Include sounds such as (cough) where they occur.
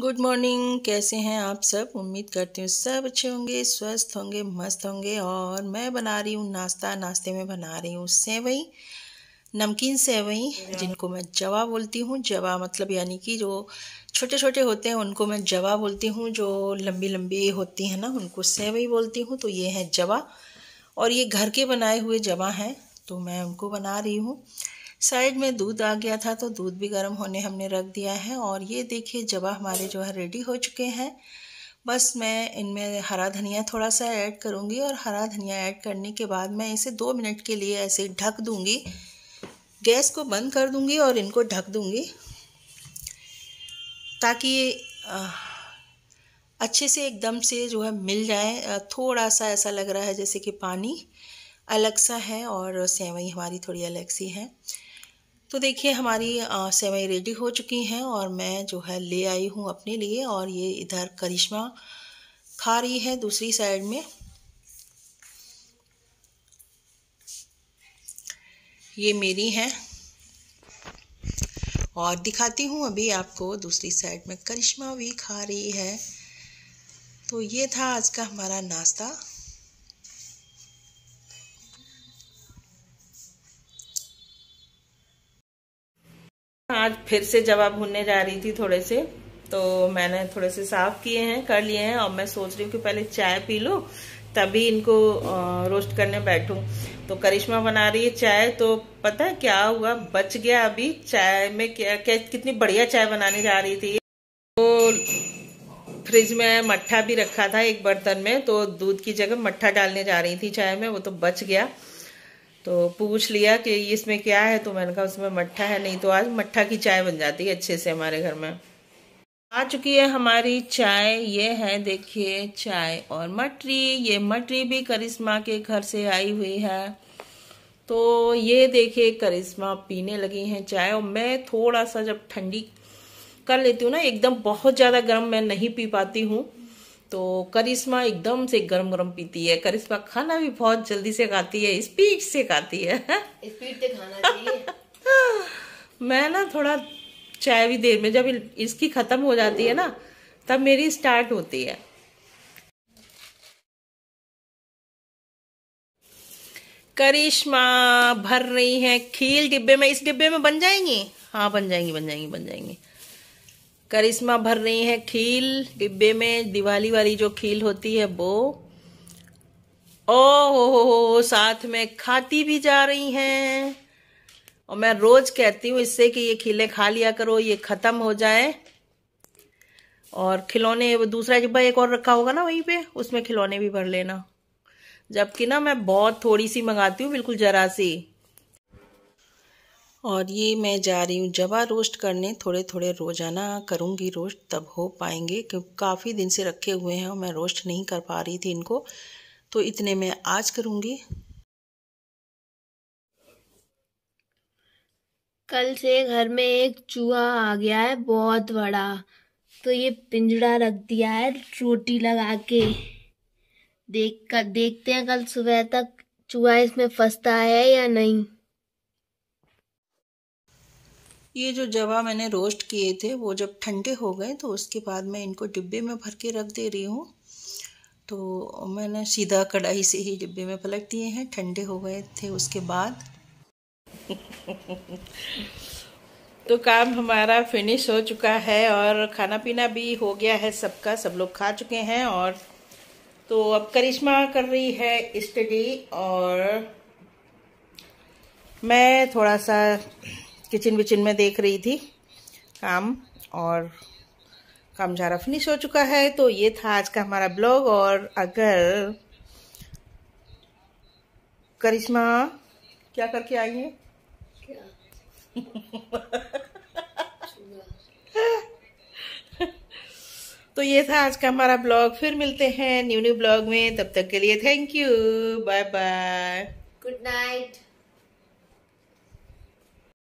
good morning कैसे हैं आप सब उम्मीद करती हूँ सब अच्छे होंगे स्वस्थ होंगे मस्त होंगे और मैं बना रही हूँ नाश्ता नाश्ते में बना रही हूँ सेवई नमकीन सेवई जिनको मैं जवा बोलती हूँ जवा मतलब यानी कि जो छोटे छोटे होते हैं उनको मैं जवा बोलती हूँ जो लंबी लंबी होती हैं ना उनको सेवई बोलती हूँ तो ये है जवा और ये घर के बनाए हुए जवा हैं तो मैं उनको बना रही हूँ साइड में दूध आ गया था तो दूध भी गर्म होने हमने रख दिया है और ये देखिए जवा हमारे जो है रेडी हो चुके हैं बस मैं इनमें हरा धनिया थोड़ा सा ऐड करूँगी और हरा धनिया ऐड करने के बाद मैं इसे दो मिनट के लिए ऐसे ढक दूँगी गैस को बंद कर दूँगी और इनको ढक दूँगी ताकि अच्छे से एकदम से जो है मिल जाए थोड़ा सा ऐसा लग रहा है जैसे कि पानी अलग सा है और सेवई हमारी थोड़ी अलग सी है तो देखिए हमारी सेवई रेडी हो चुकी हैं और मैं जो है ले आई हूँ अपने लिए और ये इधर करिश्मा खा रही है दूसरी साइड में ये मेरी है और दिखाती हूँ अभी आपको दूसरी साइड में करिश्मा भी खा रही है तो ये था आज का हमारा नाश्ता आज फिर से जब आप भूनने जा रही थी थोड़े से तो मैंने थोड़े से साफ किए हैं कर लिए हैं और मैं सोच रही हूँ कि पहले चाय पी लो तभी इनको रोस्ट करने बैठूं तो करिश्मा बना रही है चाय तो पता है क्या हुआ बच गया अभी चाय में क्या क्या कितनी बढ़िया चाय बनाने जा रही थी तो फ्रिज में मट्ठा भी रखा था एक बर्तन में तो दूध की जगह मट्ठा डालने जा रही थी चाय में वो तो बच गया तो पूछ लिया कि इसमें क्या है तो मैंने कहा उसमें मट्ठा है नहीं तो आज मट्ठा की चाय बन जाती है अच्छे से हमारे घर में आ चुकी है हमारी चाय ये है देखिए चाय और मटरी ये मटरी भी करिश्मा के घर से आई हुई है तो ये देखिए करिश्मा पीने लगी हैं चाय और मैं थोड़ा सा जब ठंडी कर लेती हूँ ना एकदम बहुत ज़्यादा गर्म मैं नहीं पी पाती हूँ तो करिश्मा एकदम से गरम गरम पीती है करिश्मा खाना भी बहुत जल्दी से खाती है स्पीड से खाती है स्पीड से खाना चाहिए (laughs) मैं ना थोड़ा चाय भी देर में जब इसकी खत्म हो जाती है ना तब मेरी स्टार्ट होती है करिश्मा भर रही है खील डिब्बे में इस डिब्बे में बन जाएंगी हाँ बन जाएंगी बन जाएंगी बन जाएंगी करिश्मा भर रही हैं खील डिब्बे में दिवाली वाली जो खील होती है वो ओ हो हो हो साथ में खाती भी जा रही हैं और मैं रोज कहती हूँ इससे कि ये खीले खा लिया करो ये खत्म हो जाए और खिलौने दूसरा डिब्बा एक और रखा होगा ना वहीं पे उसमें खिलौने भी भर लेना जबकि ना मैं बहुत थोड़ी सी मंगाती हूँ बिल्कुल जरा सी और ये मैं जा रही हूँ जवा रोस्ट करने थोड़े थोड़े रोज़ाना करूँगी रोस्ट तब हो पाएंगे क्योंकि काफ़ी दिन से रखे हुए हैं और मैं रोस्ट नहीं कर पा रही थी इनको तो इतने मैं आज करूँगी कल से घर में एक चूहा आ गया है बहुत बड़ा तो ये पिंजड़ा रख दिया है रोटी लगा के देख कर देखते हैं कल सुबह तक चूहा इसमें फंसता है या नहीं ये जो जवा मैंने रोस्ट किए थे वो जब ठंडे हो गए तो उसके बाद मैं इनको डिब्बे में भर के रख दे रही हूँ तो मैंने सीधा कढ़ाई से ही डिब्बे में पलट दिए हैं ठंडे हो गए थे उसके बाद (laughs) तो काम हमारा फिनिश हो चुका है और खाना पीना भी हो गया है सबका सब लोग खा चुके हैं और तो अब करिश्मा कर रही है स्टडी और मैं थोड़ा सा किचन विचन में देख रही थी काम और काम जरा फिनिश हो चुका है तो ये था आज का हमारा ब्लॉग और अगर करिश्मा क्या करके आई है (laughs) तो ये था आज का हमारा ब्लॉग फिर मिलते हैं न्यू न्यू ब्लॉग में तब तक के लिए thank you bye bye good night